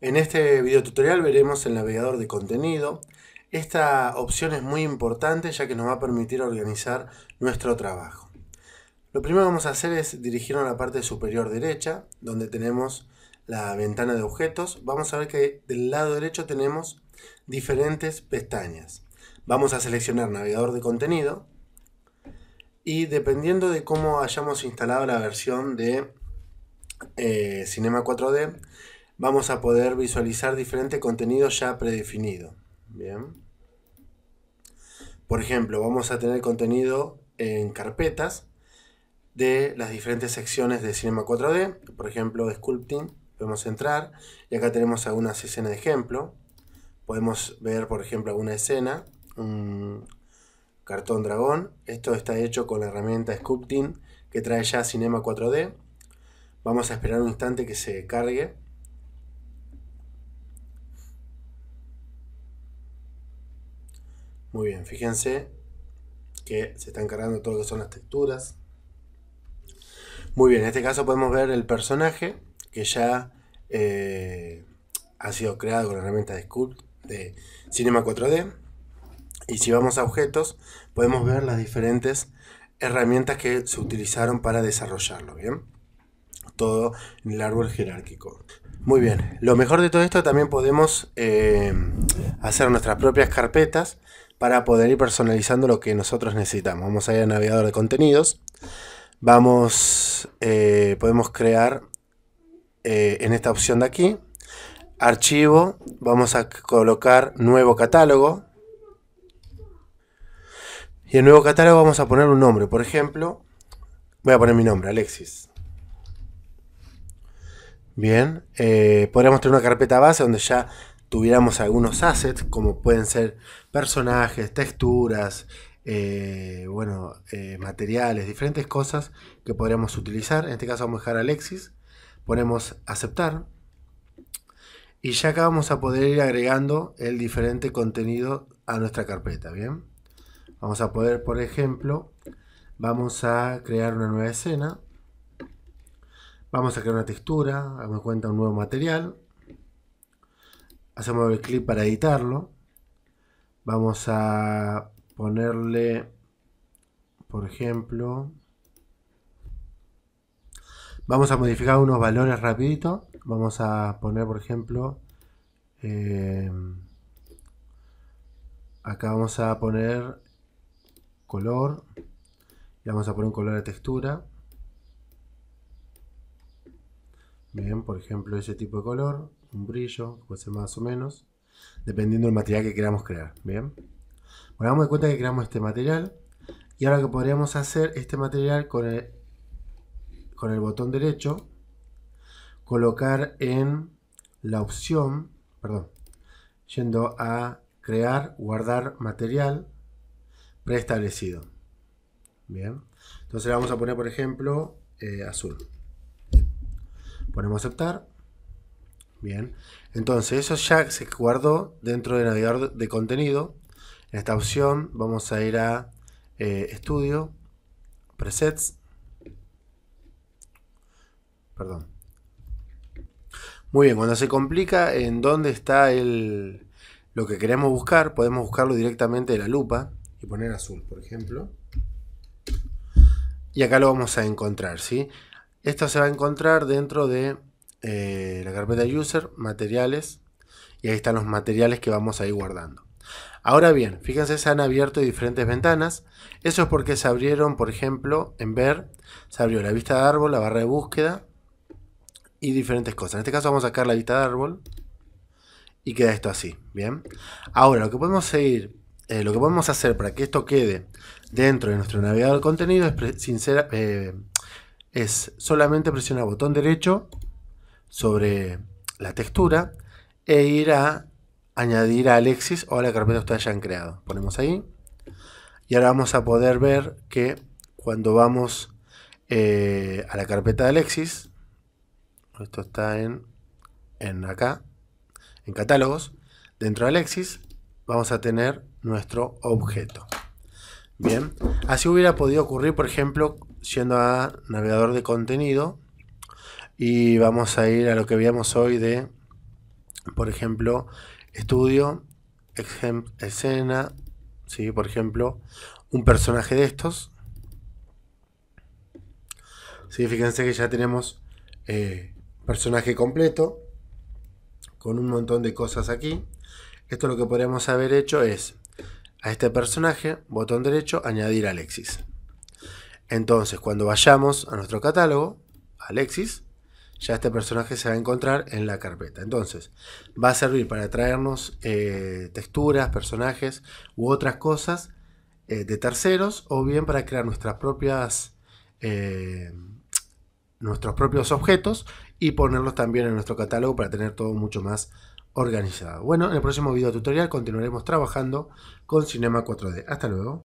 En este video tutorial veremos el navegador de contenido. Esta opción es muy importante ya que nos va a permitir organizar nuestro trabajo. Lo primero que vamos a hacer es dirigirnos a la parte superior derecha, donde tenemos la ventana de objetos. Vamos a ver que del lado derecho tenemos diferentes pestañas. Vamos a seleccionar navegador de contenido y dependiendo de cómo hayamos instalado la versión de eh, Cinema 4D, vamos a poder visualizar diferente contenido ya predefinido. Bien. Por ejemplo, vamos a tener contenido en carpetas de las diferentes secciones de Cinema 4D. Por ejemplo, Sculpting, podemos entrar y acá tenemos algunas escenas de ejemplo. Podemos ver, por ejemplo, alguna escena, un cartón dragón. Esto está hecho con la herramienta Sculpting que trae ya Cinema 4D. Vamos a esperar un instante que se cargue. Muy bien, fíjense que se están cargando todo lo que son las texturas. Muy bien, en este caso podemos ver el personaje que ya eh, ha sido creado con la herramienta de Sculpt de Cinema 4D. Y si vamos a objetos, podemos ver las diferentes herramientas que se utilizaron para desarrollarlo, ¿bien? Todo en el árbol jerárquico. Muy bien, lo mejor de todo esto también podemos eh, hacer nuestras propias carpetas para poder ir personalizando lo que nosotros necesitamos. Vamos a ir al navegador de contenidos. Vamos, eh, podemos crear eh, en esta opción de aquí. Archivo, vamos a colocar nuevo catálogo. Y en nuevo catálogo vamos a poner un nombre. Por ejemplo, voy a poner mi nombre, Alexis. Bien, eh, podríamos tener una carpeta base donde ya tuviéramos algunos assets, como pueden ser personajes, texturas, eh, bueno, eh, materiales, diferentes cosas que podríamos utilizar. En este caso vamos a dejar Alexis, ponemos aceptar. Y ya acá vamos a poder ir agregando el diferente contenido a nuestra carpeta, ¿bien? Vamos a poder, por ejemplo, vamos a crear una nueva escena. Vamos a crear una textura, damos cuenta un nuevo material hacemos el clic para editarlo. Vamos a ponerle, por ejemplo, vamos a modificar unos valores rapidito. Vamos a poner, por ejemplo, eh, acá vamos a poner color. Y vamos a poner un color de textura. Bien, por ejemplo, ese tipo de color un brillo, puede ser más o menos, dependiendo del material que queramos crear. Bien, bueno, damos de cuenta que creamos este material y ahora que podríamos hacer este material con el, con el botón derecho, colocar en la opción, perdón, yendo a crear, guardar material preestablecido. Bien, entonces le vamos a poner, por ejemplo, eh, azul. Ponemos aceptar. Bien. Entonces, eso ya se guardó dentro del navegador de contenido. En esta opción vamos a ir a eh, Estudio, Presets. Perdón. Muy bien, cuando se complica en dónde está el, lo que queremos buscar, podemos buscarlo directamente de la lupa y poner azul, por ejemplo. Y acá lo vamos a encontrar, ¿sí? Esto se va a encontrar dentro de eh, la carpeta user, materiales, y ahí están los materiales que vamos a ir guardando. Ahora bien, fíjense, se han abierto diferentes ventanas. Eso es porque se abrieron, por ejemplo, en ver, se abrió la vista de árbol, la barra de búsqueda y diferentes cosas. En este caso vamos a sacar la vista de árbol y queda esto así, ¿bien? Ahora, lo que podemos seguir, eh, lo que podemos hacer para que esto quede dentro de nuestro navegador de contenido es, eh, es solamente presionar botón derecho sobre la textura e ir a añadir a Alexis o a la carpeta que ustedes hayan creado. Ponemos ahí. Y ahora vamos a poder ver que cuando vamos eh, a la carpeta de Alexis, esto está en, en acá, en catálogos, dentro de Alexis vamos a tener nuestro objeto. Bien, así hubiera podido ocurrir, por ejemplo, siendo a navegador de contenido, y vamos a ir a lo que veíamos hoy de, por ejemplo, estudio, escena, ¿sí? por ejemplo, un personaje de estos. ¿sí? Fíjense que ya tenemos eh, personaje completo con un montón de cosas aquí. Esto lo que podríamos haber hecho es a este personaje, botón derecho, añadir Alexis. Entonces, cuando vayamos a nuestro catálogo, Alexis, ya este personaje se va a encontrar en la carpeta. Entonces, va a servir para traernos eh, texturas, personajes u otras cosas eh, de terceros o bien para crear nuestras propias, eh, nuestros propios objetos y ponerlos también en nuestro catálogo para tener todo mucho más organizado. Bueno, en el próximo video tutorial continuaremos trabajando con Cinema 4D. Hasta luego.